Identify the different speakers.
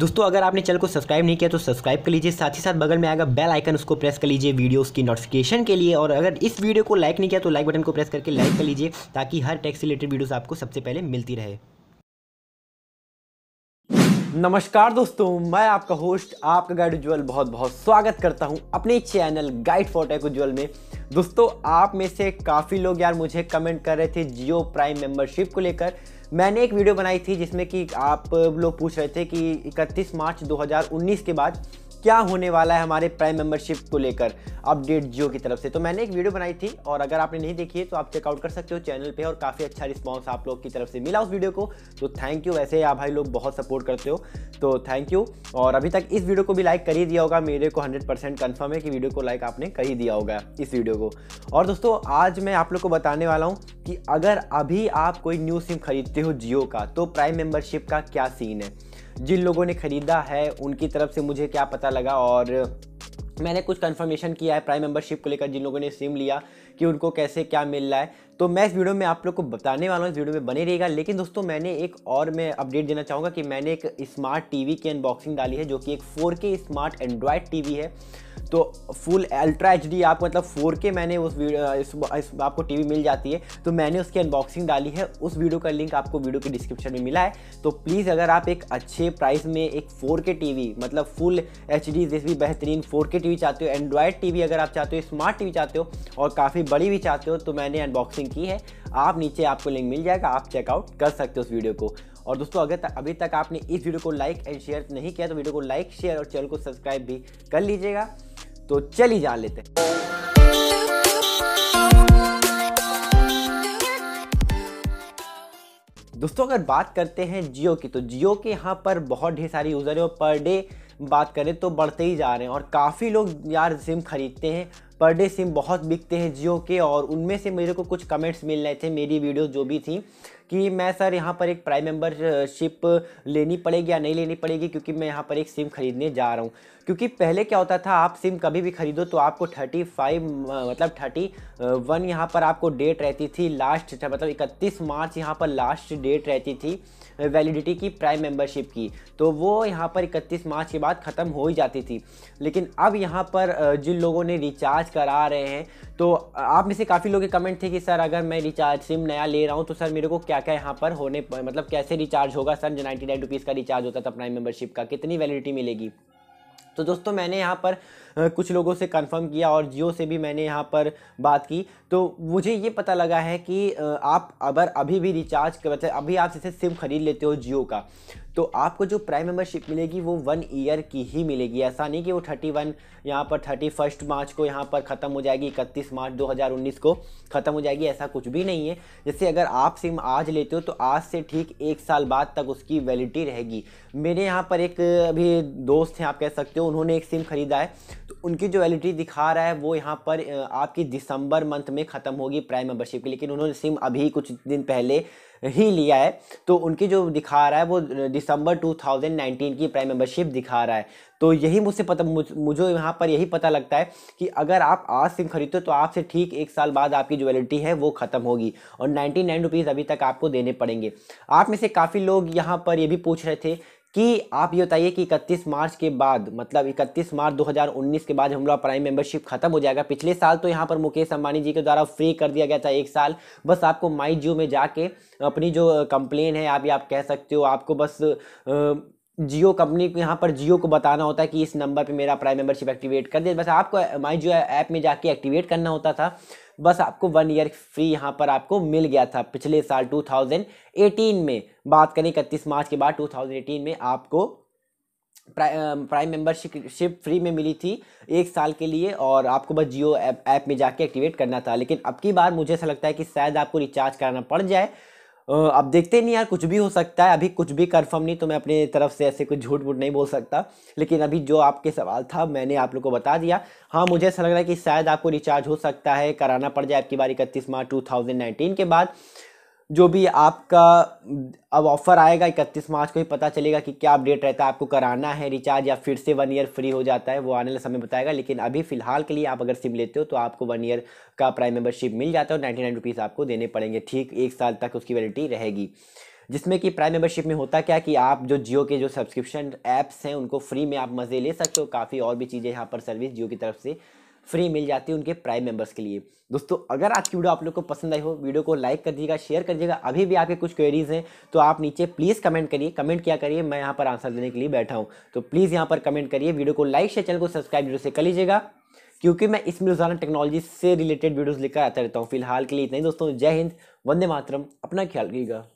Speaker 1: दोस्तों अगर आपने चैनल को सब्सक्राइब नहीं किया तो सब्सक्राइब कर लीजिए साथ ही साथ बगल में आएगा बेल आइकन उसको प्रेस कर लीजिए वीडियोस की नोटिफिकेशन के लिए और अगर इस वीडियो को लाइक नहीं किया तो लाइक बटन को प्रेस करके लाइक कर लीजिए ताकि हर टैक्स रिलेटेड वीडियोस आपको सबसे पहले मिलती रहे नमस्कार दोस्तों मैं आपका होस्ट आपका गाइड उज्ज्वल बहुत बहुत स्वागत करता हूं अपने channel guide for tech Ujjwal में दोस्तों आप में से काफ़ी लोग यार मुझे कमेंट कर रहे थे जियो प्राइम मेंबरशिप को लेकर मैंने एक वीडियो बनाई थी जिसमें कि आप लोग पूछ रहे थे कि इकतीस मार्च 2019 के बाद क्या होने वाला है हमारे प्राइम मेंबरशिप को लेकर अपडेट जियो की तरफ से तो मैंने एक वीडियो बनाई थी और अगर आपने नहीं देखी है तो आप चेकआउट कर सकते हो चैनल पे और काफ़ी अच्छा रिस्पांस आप लोग की तरफ से मिला उस वीडियो को तो थैंक यू वैसे आप भाई लोग बहुत सपोर्ट करते हो तो थैंक यू और अभी तक इस वीडियो को भी लाइक कर ही दिया होगा मेरे को हंड्रेड कन्फर्म है कि वीडियो को लाइक आपने कर ही दिया होगा इस वीडियो को और दोस्तों आज मैं आप लोग को बताने वाला हूँ कि अगर अभी आप कोई न्यू सिम खरीदते हो जियो का तो प्राइम मेंबरशिप का क्या सीन है जिन लोगों ने ख़रीदा है उनकी तरफ से मुझे क्या पता लगा और मैंने कुछ कंफर्मेशन किया है प्राइम मेंबरशिप को लेकर जिन लोगों ने सिम लिया कि उनको कैसे क्या मिल रहा है तो मैं इस वीडियो में आप लोग को बताने वाला हूँ इस वीडियो में बने रहेगा लेकिन दोस्तों मैंने एक और मैं अपडेट देना चाहूँगा कि मैंने एक स्मार्ट टीवी की अनबॉक्सिंग डाली है जो कि एक 4K स्मार्ट एंड्रॉयड टीवी है तो फुल अल्ट्रा एच डी आपको मतलब 4K मैंने उस वीडियो इस, इस, आपको टीवी मिल जाती है तो मैंने उसकी अनबॉक्सिंग डाली है उस वीडियो का लिंक आपको वीडियो के डिस्क्रिप्शन में मिला है तो प्लीज़ अगर आप एक अच्छे प्राइस में एक 4K टीवी मतलब फुल एच डी जैसी बेहतरीन 4K टीवी चाहते हो एंड्रॉयड टीवी अगर आप चाहते हो स्मार्ट टीवी चाहते हो और काफ़ी बड़ी भी चाहते हो तो मैंने अनबॉक्सिंग की है आप नीचे आपको लिंक मिल जाएगा आप चेकआउट कर सकते हो उस वीडियो को और दोस्तों अगर तक अभी तक आपने इस वीडियो को लाइक एंड शेयर नहीं किया तो वीडियो को लाइक शेयर और चैनल को सब्सक्राइब भी कर लीजिएगा तो चलिए जान लेते हैं दोस्तों अगर बात करते हैं जियो की तो जियो के यहाँ पर बहुत ढेर सारे यूज़र हैं और पर डे बात करें तो बढ़ते ही जा रहे हैं और काफ़ी लोग यार सिम खरीदते हैं पर डे सिम बहुत बिकते हैं जियो के और उनमें से मेरे को कुछ कमेंट्स मिल रहे थे मेरी वीडियो जो भी थी कि मैं सर यहाँ पर एक प्राइम मेम्बरशिप लेनी पड़ेगी या नहीं लेनी पड़ेगी क्योंकि मैं यहाँ पर एक सिम खरीदने जा रहा हूँ क्योंकि पहले क्या होता था आप सिम कभी भी खरीदो तो आपको थर्टी फाइव मतलब थर्टी वन यहाँ पर आपको डेट रहती थी लास्ट मतलब इकतीस मार्च यहाँ पर लास्ट डेट रहती थी वैलिडिटी की प्राइम मेंबरशिप की तो वो यहाँ पर 31 मार्च के बाद ख़त्म हो ही जाती थी लेकिन अब यहाँ पर जिन लोगों ने रिचार्ज करा रहे हैं तो आप में से काफ़ी लोग के कमेंट थे कि सर अगर मैं रिचार्ज सिम नया ले रहा हूँ तो सर मेरे को क्या क्या यहाँ पर होने पर, मतलब कैसे रिचार्ज होगा सर जो नाइन्टी नाइन रुपीज़ का रिचार्ज होता था तो अपना मेम्बरशिप का कितनी वैलिडिटी मिलेगी तो दोस्तों मैंने यहाँ पर कुछ लोगों से कंफर्म किया और जियो से भी मैंने यहाँ पर बात की तो मुझे ये पता लगा है कि आप अगर अभी भी रिचार्ज मतलब अभी आप जैसे सिम खरीद लेते हो जियो का तो आपको जो प्राइम मेंबरशिप मिलेगी वो वन ईयर की ही मिलेगी ऐसा नहीं कि वो थर्टी वन यहाँ पर थर्टी फर्स्ट मार्च को यहाँ पर ख़त्म हो जाएगी इकतीस मार्च 2019 को ख़त्म हो जाएगी ऐसा कुछ भी नहीं है जैसे अगर आप सिम आज लेते हो तो आज से ठीक एक साल बाद तक उसकी वैलिडिटी रहेगी मेरे यहाँ पर एक अभी दोस्त हैं आप कह सकते हो उन्होंने एक सिम ख़रीदा है तो उनकी जो वैलिडिटी दिखा रहा है वो यहाँ पर आपकी दिसंबर मंथ में ख़त्म होगी प्राइम मेंबरशिप की लेकिन उन्होंने सिम अभी कुछ दिन पहले ही लिया है तो उनकी जो दिखा रहा है वो दिसंबर 2019 की प्राइम मेंबरशिप दिखा रहा है तो यही मुझसे पता मुझे यहाँ पर यही पता लगता है कि अगर आप आज सिम खरीदते हो तो आपसे ठीक एक साल बाद आपकी जो वैलिडिटी है वो ख़त्म होगी और नाइन्टी नाइन रुपीज़ अभी तक आपको देने पड़ेंगे आप में से काफ़ी लोग यहाँ पर ये भी पूछ रहे थे कि आप ये बताइए कि 31 मार्च के बाद मतलब 31 मार्च 2019 के बाद हम लोग प्राइम मेंबरशिप खत्म हो जाएगा पिछले साल तो यहाँ पर मुकेश अंबानी जी के द्वारा फ्री कर दिया गया था एक साल बस आपको माई जियो में जाके अपनी जो कंप्लेन है आप आप कह सकते हो आपको बस आ, जियो कंपनी को यहाँ पर जियो को बताना होता है कि इस नंबर पे मेरा प्राइम मेंबरशिप एक्टिवेट कर दे बस आपको माई जियो ऐप में जाके एक्टिवेट करना होता था बस आपको वन ईयर फ्री यहाँ पर आपको मिल गया था पिछले साल 2018 में बात करें इकतीस मार्च के बाद 2018 में आपको प्राइम मेंबरशिप फ्री में मिली थी एक साल के लिए और आपको बस जियो ऐप ऐप में जाके एक्टिवेट करना था लेकिन अब की बार मुझे ऐसा लगता है कि शायद आपको रिचार्ज कराना पड़ जाए अब देखते नहीं यार कुछ भी हो सकता है अभी कुछ भी कन्फर्म नहीं तो मैं अपनी तरफ से ऐसे कुछ झूठ बूट नहीं बोल सकता लेकिन अभी जो आपके सवाल था मैंने आप लोग को बता दिया हाँ मुझे ऐसा लग रहा है कि शायद आपको रिचार्ज हो सकता है कराना पड़ जाए आपकी बार इकतीस मार्च टू के बाद जो भी आपका अब ऑफ़र आएगा इकतीस मार्च को ही पता चलेगा कि क्या अपडेट रहता है आपको कराना है रिचार्ज या फिर से वन ईयर फ्री हो जाता है वो आने वाला समय बताएगा लेकिन अभी फ़िलहाल के लिए आप अगर सिम लेते हो तो आपको वन ईयर का प्राइम मेंबरशिप मिल जाता है और नाइन्टी नाइन रुपीज़ आपको देने पड़ेंगे ठीक एक साल तक उसकी वैलिटी रहेगी जिसमें कि प्राइम मेंबरशिप में होता क्या कि आप जो जियो के जो सब्सक्रिप्शन ऐप्स हैं उनको फ्री में आप मज़े ले सकते हो काफ़ी और भी चीज़ें यहाँ पर सर्विस जियो की तरफ से फ्री मिल जाती है उनके प्राइम मेंबर्स के लिए दोस्तों अगर आज की वीडियो आप लोग को पसंद आई हो वीडियो को लाइक कर दीजिएगा शेयर कर दीजिएगा अभी भी आपके कुछ क्वेरीज हैं तो आप नीचे प्लीज़ कमेंट करिए कमेंट क्या करिए मैं यहाँ पर आंसर देने के लिए बैठा हूँ तो प्लीज़ यहाँ पर कमेंट करिए वीडियो को लाइक शेयर चैनल को सब्सक्राइब जरूर से कर लीजिएगा क्योंकि मैं इसमें रोजाना टेक्नोलॉजी से रिलेटेड वीडियोज लेकर आता रहता हूँ फिलहाल के लिए इतना ही दोस्तों जय हिंद वंदे मातरम अपना ख्याल रखिएगा